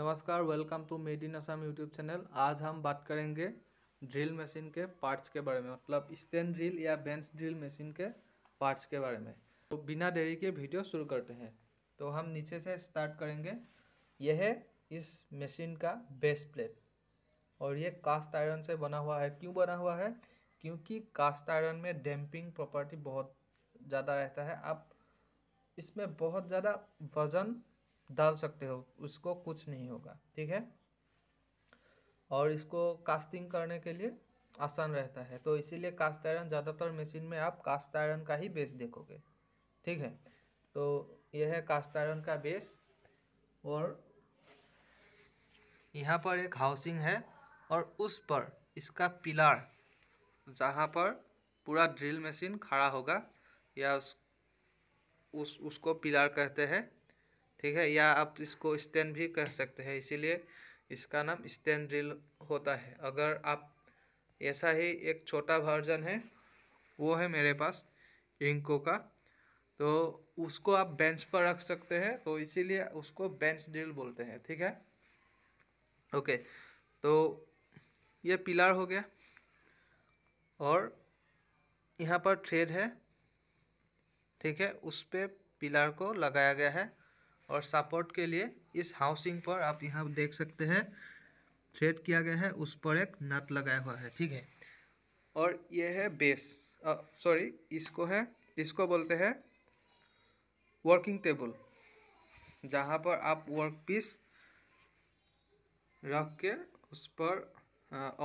नमस्कार welcome to made in Assam YouTube channel आज हम बात करेंगे ड्रिल मशीन के पार्ट्स के बारे में मतलब स्टैंड ड्रिल या बेंच ड्रिल मशीन के पार्ट्स के बारे में तो बिना देरी के वीडियो शुरू करते हैं तो हम नीचे से स्टार्ट करेंगे यह है इस मशीन का बेस प्लेट और ये कास्ट आयरन से बना हुआ है क्यों बना हुआ है क्योंकि कास्ट आयरन में डैम्पिंग प्रॉपर्टी बहुत ज़्यादा रहता है आप इसमें बहुत ज़्यादा वज़न डाल सकते हो उसको कुछ नहीं होगा ठीक है और इसको कास्टिंग करने के लिए आसान रहता है तो इसीलिए कास्ट आयरन ज़्यादातर मशीन में आप कास्ट आयरन का ही बेस देखोगे ठीक है तो यह है कास्ट आयरन का बेस और यहाँ पर एक हाउसिंग है और उस पर इसका पिलार जहाँ पर पूरा ड्रिल मशीन खड़ा होगा या उस, उस उसको पिलार कहते हैं ठीक है या आप इसको स्टैंड भी कह सकते हैं इसीलिए इसका नाम स्टैंड ड्रिल होता है अगर आप ऐसा ही एक छोटा वर्जन है वो है मेरे पास इंको का तो उसको आप बेंच पर रख सकते हैं तो इसीलिए उसको बेंच ड्रिल बोलते हैं ठीक है ओके तो ये पिलर हो गया और यहाँ पर थ्रेड है ठीक है उस पर पिलर को लगाया गया है और सपोर्ट के लिए इस हाउसिंग पर आप यहाँ देख सकते हैं थ्रेड किया गया है उस पर एक नट लगाया हुआ है ठीक है और ये है बेस सॉरी इसको है इसको बोलते हैं वर्किंग टेबल जहाँ पर आप वर्क पीस रख के उस पर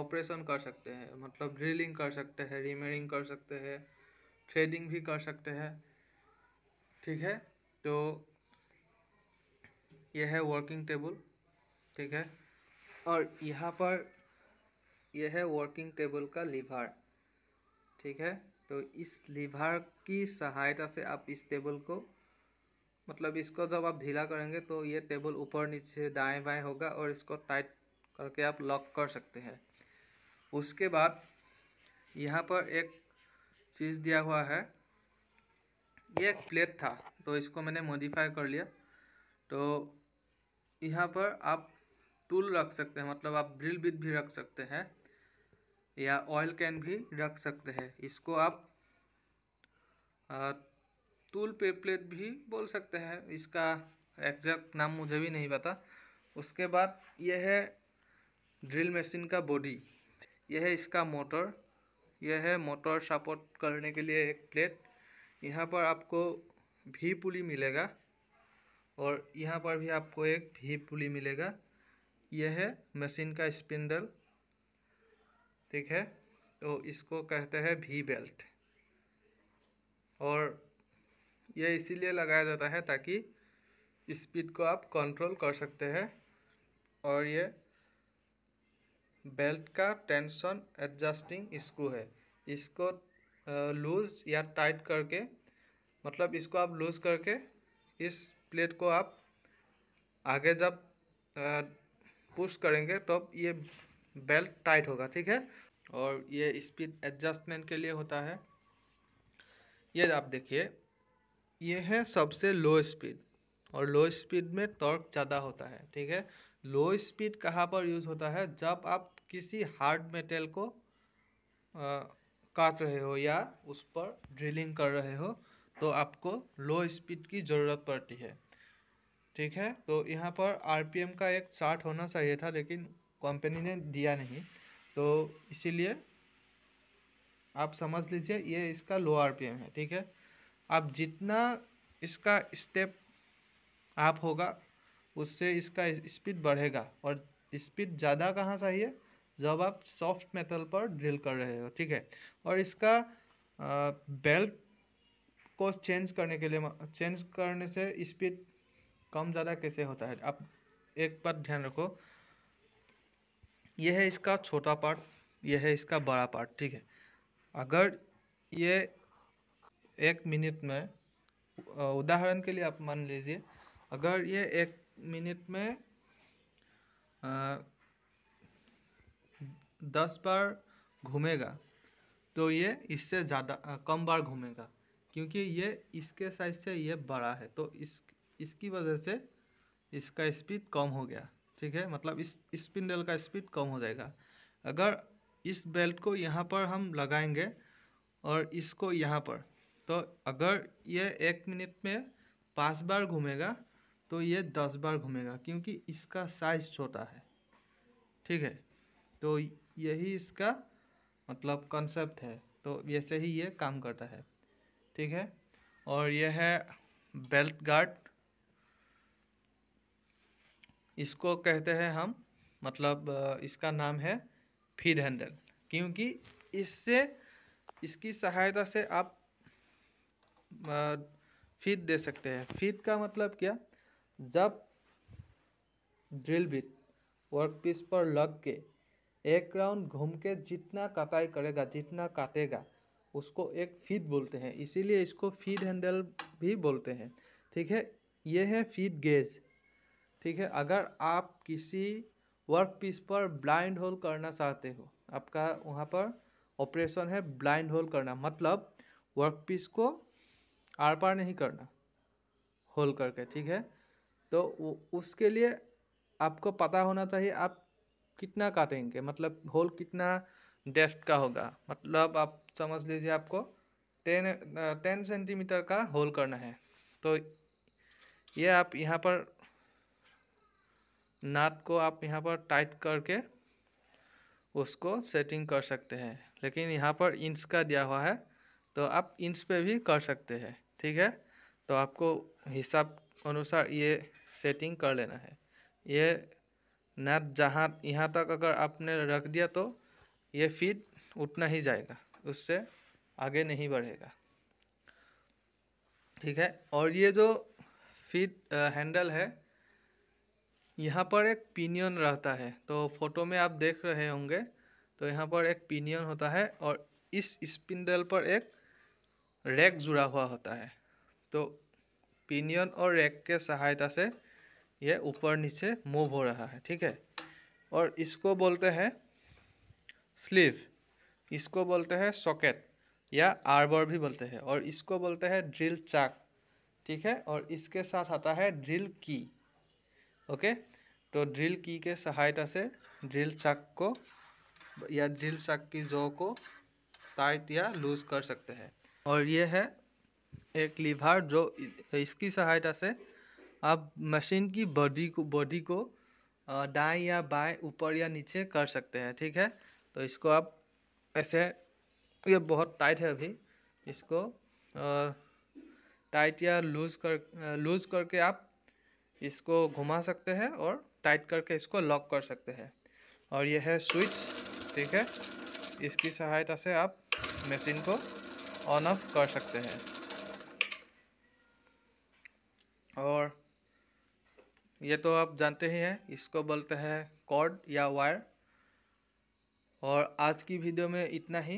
ऑपरेशन कर सकते हैं मतलब ड्रिलिंग कर सकते हैं रिमेरिंग कर सकते हैं थ्रेडिंग भी कर सकते हैं ठीक है तो यह है वर्किंग टेबल ठीक है और यहाँ पर यह है वर्किंग टेबल का लीवर ठीक है तो इस लीवर की सहायता से आप इस टेबल को मतलब इसको जब आप ढीला करेंगे तो ये टेबल ऊपर नीचे दाएं बाएं होगा और इसको टाइट करके आप लॉक कर सकते हैं उसके बाद यहाँ पर एक चीज़ दिया हुआ है ये एक प्लेट था तो इसको मैंने मॉडिफाई कर लिया तो यहाँ पर आप टूल रख सकते हैं मतलब आप ड्रिल बिट भी रख सकते हैं या ऑयल कैन भी रख सकते हैं इसको आप टूल पे प्लेट भी बोल सकते हैं इसका एग्जैक्ट नाम मुझे भी नहीं पता उसके बाद यह है ड्रिल मशीन का बॉडी यह है इसका मोटर यह है मोटर सपोर्ट करने के लिए एक प्लेट यहाँ पर आपको भी पुली मिलेगा और यहाँ पर भी आपको एक भी पुली मिलेगा यह है मशीन का स्पिंडल ठीक है तो इसको कहते हैं भी बेल्ट और यह इसीलिए लगाया जाता है ताकि स्पीड को आप कंट्रोल कर सकते हैं और ये बेल्ट का टेंशन एडजस्टिंग स्क्रू है इसको लूज़ या टाइट करके मतलब इसको आप लूज़ करके इस प्लेट को आप आगे जब पुश करेंगे तब तो ये बेल्ट टाइट होगा ठीक है और ये स्पीड एडजस्टमेंट के लिए होता है ये आप देखिए ये है सबसे लो स्पीड और लो स्पीड में टॉर्क ज़्यादा होता है ठीक है लो स्पीड कहाँ पर यूज़ होता है जब आप किसी हार्ड मेटल को आ, काट रहे हो या उस पर ड्रिलिंग कर रहे हो तो आपको लो स्पीड की ज़रूरत पड़ती है ठीक है तो यहाँ पर आरपीएम का एक चार्ट होना चाहिए था लेकिन कंपनी ने दिया नहीं तो इसीलिए आप समझ लीजिए ये इसका लो आरपीएम है ठीक है आप जितना इसका स्टेप आप होगा उससे इसका स्पीड बढ़ेगा और स्पीड ज़्यादा कहाँ चाहिए जब आप सॉफ्ट मेटल पर ड्रिल कर रहे हो ठीक है और इसका बेल्ट कोर्स चेंज करने के लिए चेंज करने से स्पीड कम ज़्यादा कैसे होता है आप एक बात ध्यान रखो यह है इसका छोटा पार्ट यह है इसका बड़ा पार्ट ठीक है अगर ये एक मिनट में उदाहरण के लिए आप मान लीजिए अगर ये एक मिनट में आ, दस बार घूमेगा तो ये इससे ज़्यादा कम बार घूमेगा क्योंकि ये इसके साइज से ये बड़ा है तो इस इसकी वजह से इसका स्पीड कम हो गया ठीक है मतलब इस स्पिंडल का स्पीड कम हो जाएगा अगर इस बेल्ट को यहाँ पर हम लगाएंगे और इसको यहाँ पर तो अगर ये एक मिनट में पाँच बार घूमेगा तो ये दस बार घूमेगा क्योंकि इसका साइज छोटा है ठीक है तो यही इसका मतलब कंसेप्ट है तो वैसे ही ये काम करता है ठीक है और यह है बेल्ट गार्ड इसको कहते हैं हम मतलब इसका नाम है फीड हैंडल क्योंकि इससे इसकी सहायता से आप फीड दे सकते हैं फीड का मतलब क्या जब ड्रिल बिट वर्क पीस पर लग के एक राउंड घूम के जितना कटाई करेगा जितना काटेगा उसको एक फीड बोलते हैं इसीलिए इसको फीड हैंडल भी बोलते हैं ठीक है ये है फीड गेज ठीक है अगर आप किसी वर्क पीस पर ब्लाइंड होल करना चाहते हो आपका वहाँ पर ऑपरेशन है ब्लाइंड होल करना मतलब वर्क पीस को आर पार नहीं करना होल करके ठीक है तो उसके लिए आपको पता होना चाहिए आप कितना काटेंगे मतलब होल कितना डेस्ट का होगा मतलब आप समझ लीजिए आपको टेन टेन सेंटीमीटर का होल करना है तो ये आप यहाँ पर नाट को आप यहाँ पर टाइट करके उसको सेटिंग कर सकते हैं लेकिन यहाँ पर इंच का दिया हुआ है तो आप इंच पे भी कर सकते हैं ठीक है तो आपको हिसाब अनुसार ये सेटिंग कर लेना है ये नाट जहाँ यहाँ तक अगर आपने रख दिया तो ये फिट उतना ही जाएगा उससे आगे नहीं बढ़ेगा ठीक है और ये जो फीट हैंडल है यहाँ पर एक पिनियन रहता है तो फोटो में आप देख रहे होंगे तो यहाँ पर एक पिनियन होता है और इस स्पिंडल पर एक रैक जुड़ा हुआ होता है तो पिनियन और रैक के सहायता से यह ऊपर नीचे मूव हो रहा है ठीक है और इसको बोलते हैं स्लीव इसको बोलते हैं सॉकेट या आर्बर भी बोलते हैं और इसको बोलते हैं ड्रिल चाक ठीक है और इसके साथ आता है ड्रिल की ओके तो ड्रिल की के सहायता से ड्रिल चाक को या ड्रिल चाक की जो को टाइट या लूज कर सकते हैं और ये है एक लीवर जो इसकी सहायता से आप मशीन की बॉडी को बॉडी को दाएँ या बाएँ ऊपर या नीचे कर सकते हैं ठीक है तो इसको आप ऐसे ये बहुत टाइट है अभी इसको टाइट या लूज़ कर लूज़ करके आप इसको घुमा सकते हैं और टाइट करके इसको लॉक कर सकते हैं और यह है स्विच ठीक है इसकी सहायता से आप मशीन को ऑन ऑफ कर सकते हैं और ये तो आप जानते ही हैं इसको बोलते हैं कॉर्ड या वायर और आज की वीडियो में इतना ही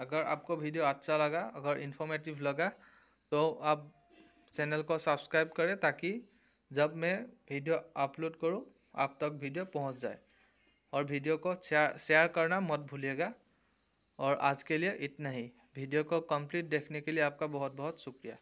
अगर आपको वीडियो अच्छा लगा अगर इन्फॉर्मेटिव लगा तो आप चैनल को सब्सक्राइब करें ताकि जब मैं वीडियो अपलोड करूं आप तक वीडियो पहुंच जाए और वीडियो को शेयर करना मत भूलिएगा और आज के लिए इतना ही वीडियो को कंप्लीट देखने के लिए आपका बहुत बहुत शुक्रिया